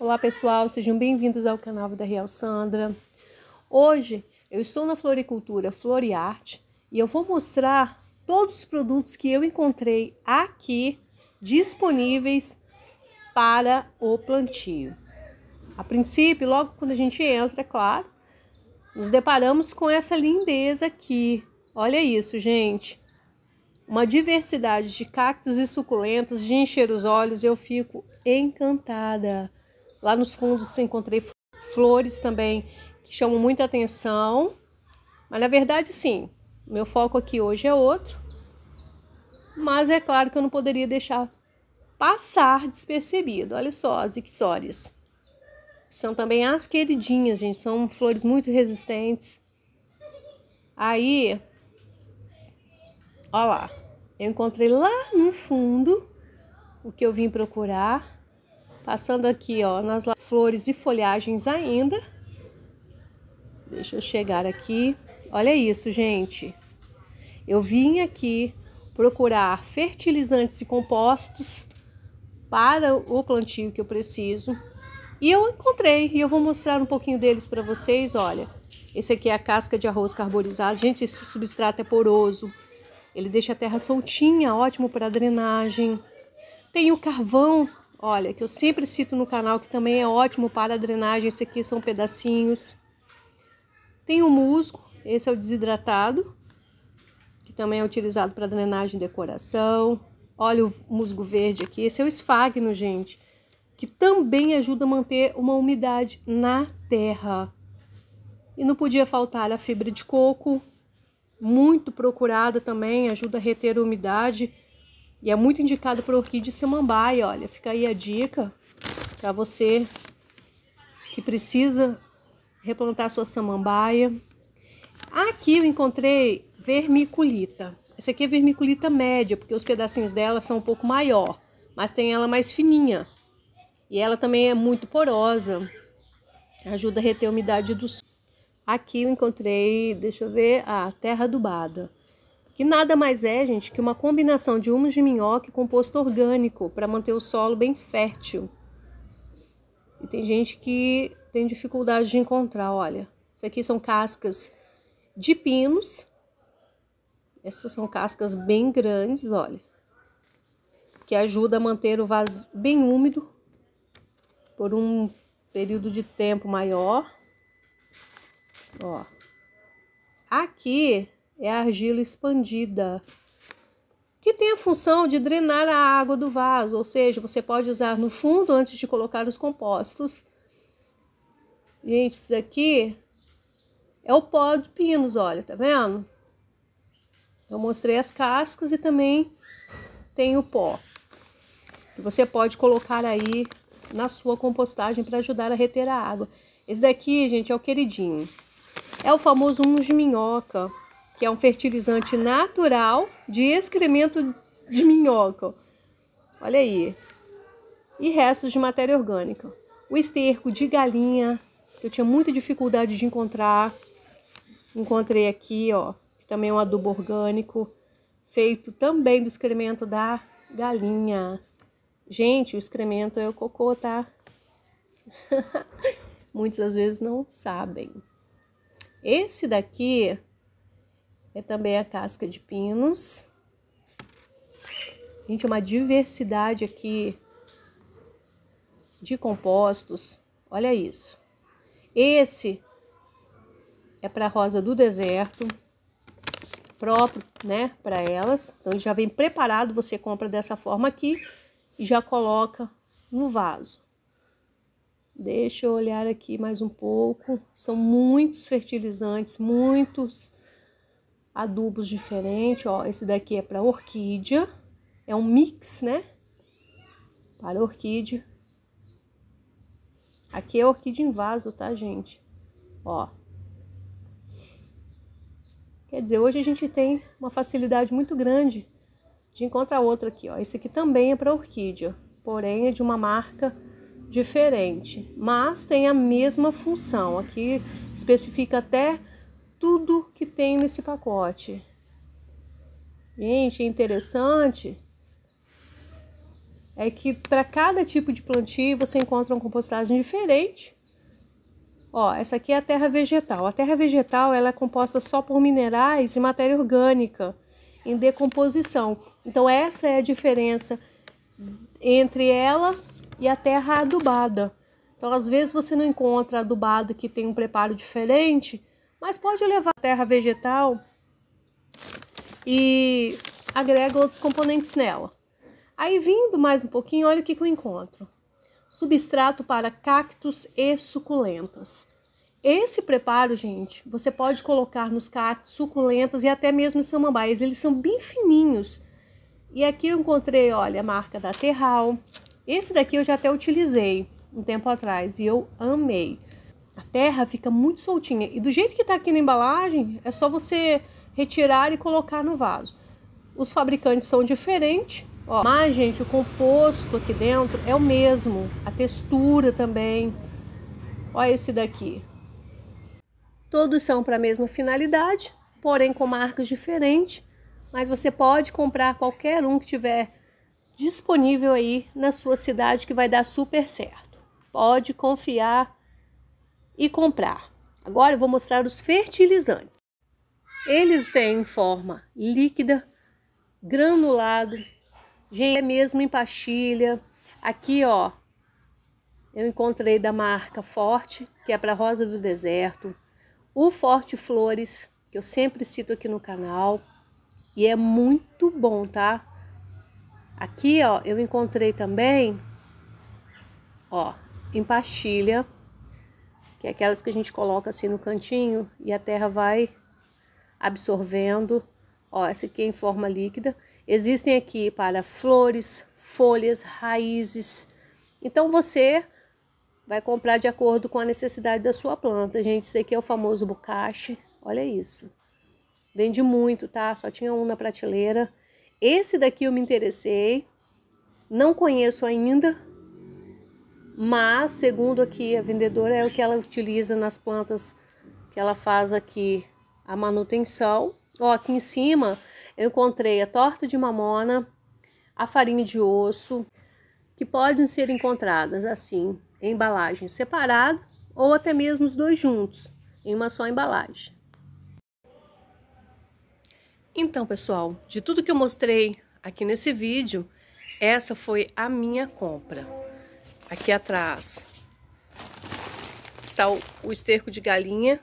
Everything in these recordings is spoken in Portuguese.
Olá pessoal, sejam bem-vindos ao canal da Real Sandra. Hoje eu estou na floricultura Floriarte e eu vou mostrar todos os produtos que eu encontrei aqui disponíveis para o plantio. A princípio, logo quando a gente entra, é claro, nos deparamos com essa lindeza aqui. Olha isso, gente. Uma diversidade de cactos e suculentas de encher os olhos, eu fico encantada. Lá nos fundos encontrei flores também que chamam muita atenção. Mas na verdade, sim, meu foco aqui hoje é outro. Mas é claro que eu não poderia deixar passar despercebido. Olha só as ixórias. São também as queridinhas, gente. São flores muito resistentes. Aí, olha lá, eu encontrei lá no fundo o que eu vim procurar. Passando aqui, ó, nas flores e folhagens ainda. Deixa eu chegar aqui. Olha isso, gente. Eu vim aqui procurar fertilizantes e compostos para o plantio que eu preciso. E eu encontrei, e eu vou mostrar um pouquinho deles para vocês, olha. Esse aqui é a casca de arroz carbonizado Gente, esse substrato é poroso. Ele deixa a terra soltinha, ótimo para drenagem. Tem o carvão, Olha, que eu sempre cito no canal, que também é ótimo para a drenagem. Esse aqui são pedacinhos. Tem o musgo, esse é o desidratado, que também é utilizado para drenagem e decoração. Olha o musgo verde aqui, esse é o esfagno, gente, que também ajuda a manter uma umidade na terra. E não podia faltar a fibra de coco, muito procurada também, ajuda a reter a umidade e é muito indicado para orquídea samambaia, olha, fica aí a dica para você que precisa replantar sua samambaia. Aqui eu encontrei vermiculita. Essa aqui é vermiculita média, porque os pedacinhos dela são um pouco maior, mas tem ela mais fininha. E ela também é muito porosa, ajuda a reter a umidade do solo. Aqui eu encontrei, deixa eu ver, a terra adubada que nada mais é, gente, que uma combinação de humus de minhoca e composto orgânico para manter o solo bem fértil. E tem gente que tem dificuldade de encontrar, olha. Isso aqui são cascas de pinos. Essas são cascas bem grandes, olha. Que ajuda a manter o vaso bem úmido por um período de tempo maior. Ó. Aqui é a argila expandida, que tem a função de drenar a água do vaso, ou seja, você pode usar no fundo antes de colocar os compostos. Gente, isso daqui é o pó de pinos, olha, tá vendo? Eu mostrei as cascas e também tem o pó. Que você pode colocar aí na sua compostagem para ajudar a reter a água. Esse daqui, gente, é o queridinho. É o famoso humus de minhoca que é um fertilizante natural de excremento de minhoca. Olha aí. E restos de matéria orgânica. O esterco de galinha, que eu tinha muita dificuldade de encontrar. Encontrei aqui, ó, que também é um adubo orgânico, feito também do excremento da galinha. Gente, o excremento é o cocô, tá? Muitas das vezes não sabem. Esse daqui é também a casca de pinos. Gente, é uma diversidade aqui de compostos. Olha isso. Esse é para rosa do deserto, próprio, né, para elas. Então já vem preparado, você compra dessa forma aqui e já coloca no vaso. Deixa eu olhar aqui mais um pouco. São muitos fertilizantes, muitos adubos diferentes, ó, esse daqui é para orquídea, é um mix, né? Para orquídea. Aqui é orquídea em vaso, tá, gente? Ó. Quer dizer, hoje a gente tem uma facilidade muito grande de encontrar outro aqui, ó. Esse aqui também é para orquídea, porém é de uma marca diferente, mas tem a mesma função. Aqui especifica até tudo que tem nesse pacote. Gente, é interessante é que para cada tipo de plantio você encontra uma compostagem diferente. Ó, essa aqui é a terra vegetal. A terra vegetal ela é composta só por minerais e matéria orgânica em decomposição. Então essa é a diferença entre ela e a terra adubada. Então às vezes você não encontra adubado que tem um preparo diferente, mas pode levar terra vegetal e agrega outros componentes nela. Aí vindo mais um pouquinho, olha o que, que eu encontro. Substrato para cactos e suculentas. Esse preparo, gente, você pode colocar nos cactos, suculentas e até mesmo samambaias. Eles são bem fininhos. E aqui eu encontrei, olha, a marca da Terral. Esse daqui eu já até utilizei um tempo atrás e eu amei a terra fica muito soltinha. E do jeito que está aqui na embalagem, é só você retirar e colocar no vaso. Os fabricantes são diferentes, ó. mas, gente, o composto aqui dentro é o mesmo. A textura também. Olha esse daqui. Todos são para a mesma finalidade, porém com marcas diferentes. Mas você pode comprar qualquer um que tiver disponível aí na sua cidade que vai dar super certo. Pode confiar e comprar. Agora eu vou mostrar os fertilizantes. Eles têm forma líquida, granulado, é mesmo em pastilha. Aqui, ó, eu encontrei da marca Forte, que é para rosa do deserto, o Forte Flores, que eu sempre cito aqui no canal, e é muito bom, tá? Aqui, ó, eu encontrei também, ó, em pastilha, que é aquelas que a gente coloca assim no cantinho e a terra vai absorvendo. Ó, essa aqui é em forma líquida. Existem aqui para flores, folhas, raízes. Então você vai comprar de acordo com a necessidade da sua planta, gente. Esse aqui é o famoso bocache. Olha isso. Vende muito, tá? Só tinha um na prateleira. Esse daqui eu me interessei. Não conheço ainda, mas segundo aqui a vendedora é o que ela utiliza nas plantas que ela faz aqui a manutenção. Ó, aqui em cima eu encontrei a torta de mamona, a farinha de osso, que podem ser encontradas assim, em embalagem separada ou até mesmo os dois juntos, em uma só embalagem. Então, pessoal, de tudo que eu mostrei aqui nesse vídeo, essa foi a minha compra. Aqui atrás está o, o esterco de galinha,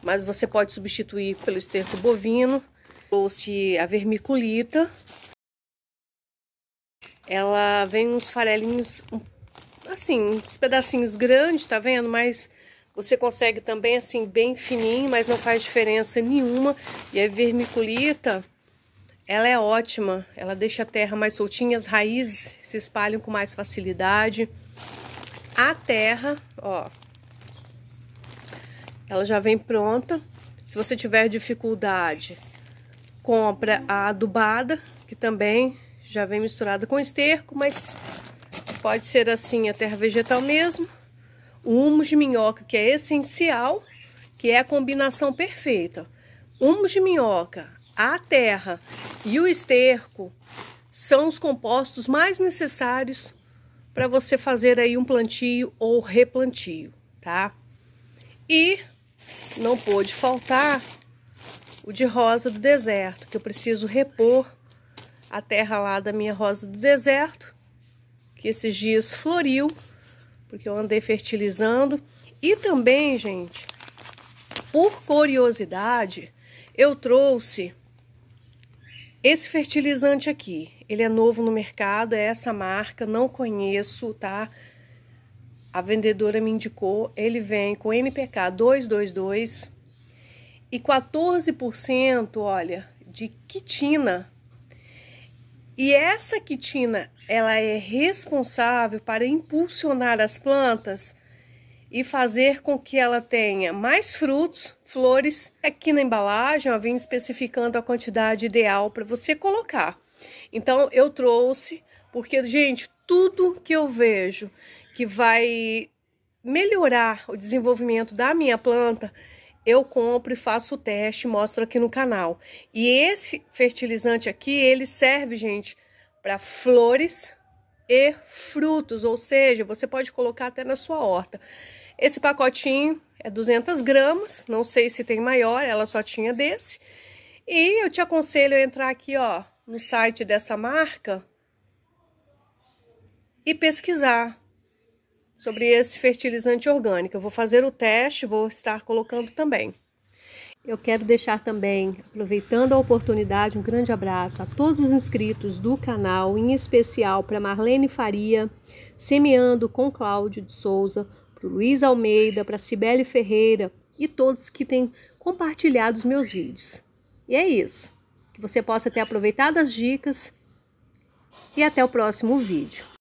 mas você pode substituir pelo esterco bovino. Ou se a vermiculita. Ela vem uns farelinhos, assim, uns pedacinhos grandes, tá vendo? Mas você consegue também, assim, bem fininho, mas não faz diferença nenhuma. E a vermiculita, ela é ótima, ela deixa a terra mais soltinha, as raízes se espalham com mais facilidade. A terra, ó, ela já vem pronta. Se você tiver dificuldade, compra a adubada, que também já vem misturada com esterco, mas pode ser assim a terra vegetal mesmo. O humus de minhoca, que é essencial, que é a combinação perfeita. Humus de minhoca, a terra e o esterco são os compostos mais necessários para você fazer aí um plantio ou replantio, tá? E não pôde faltar o de rosa do deserto, que eu preciso repor a terra lá da minha rosa do deserto, que esses dias floriu, porque eu andei fertilizando. E também, gente, por curiosidade, eu trouxe esse fertilizante aqui, ele é novo no mercado, é essa marca, não conheço, tá? A vendedora me indicou, ele vem com NPK 222 e 14%, olha, de quitina. E essa quitina, ela é responsável para impulsionar as plantas e fazer com que ela tenha mais frutos, flores. Aqui na embalagem, eu vim especificando a quantidade ideal para você colocar. Então, eu trouxe, porque, gente, tudo que eu vejo que vai melhorar o desenvolvimento da minha planta, eu compro e faço o teste, mostro aqui no canal. E esse fertilizante aqui, ele serve, gente, para flores e frutos, ou seja, você pode colocar até na sua horta. Esse pacotinho é 200 gramas, não sei se tem maior, ela só tinha desse. E eu te aconselho a entrar aqui, ó, no site dessa marca e pesquisar sobre esse fertilizante orgânico. Eu vou fazer o teste, vou estar colocando também. Eu quero deixar também, aproveitando a oportunidade, um grande abraço a todos os inscritos do canal, em especial para Marlene Faria, Semeando com Cláudio de Souza, para o Luiz Almeida, para Cibele Ferreira e todos que têm compartilhado os meus vídeos. E é isso. Que você possa ter aproveitado as dicas e até o próximo vídeo.